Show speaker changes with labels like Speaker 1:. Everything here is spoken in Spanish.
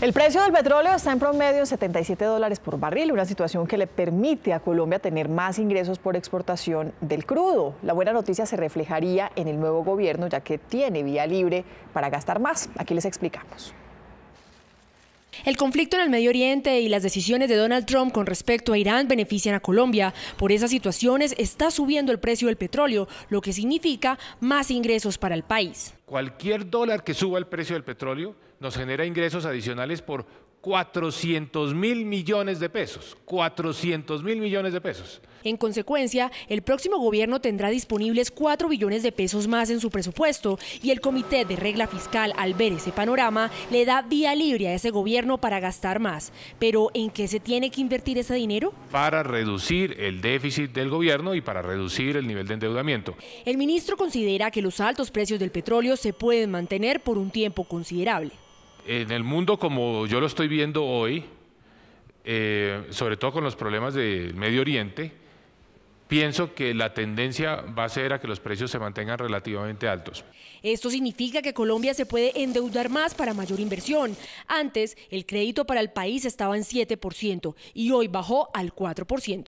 Speaker 1: El precio del petróleo está en promedio en 77 dólares por barril, una situación que le permite a Colombia tener más ingresos por exportación del crudo. La buena noticia se reflejaría en el nuevo gobierno, ya que tiene vía libre para gastar más. Aquí les explicamos.
Speaker 2: El conflicto en el Medio Oriente y las decisiones de Donald Trump con respecto a Irán benefician a Colombia. Por esas situaciones está subiendo el precio del petróleo, lo que significa más ingresos para el país.
Speaker 3: Cualquier dólar que suba el precio del petróleo nos genera ingresos adicionales por 400 mil millones de pesos, 400 mil millones de pesos.
Speaker 2: En consecuencia, el próximo gobierno tendrá disponibles 4 billones de pesos más en su presupuesto y el Comité de Regla Fiscal, al ver ese panorama, le da vía libre a ese gobierno para gastar más. Pero, ¿en qué se tiene que invertir ese dinero?
Speaker 3: Para reducir el déficit del gobierno y para reducir el nivel de endeudamiento.
Speaker 2: El ministro considera que los altos precios del petróleo se pueden mantener por un tiempo considerable
Speaker 3: en el mundo como yo lo estoy viendo hoy, eh, sobre todo con los problemas del Medio Oriente, pienso que la tendencia va a ser a que los precios se mantengan relativamente altos.
Speaker 2: Esto significa que Colombia se puede endeudar más para mayor inversión. Antes, el crédito para el país estaba en 7% y hoy bajó al 4%.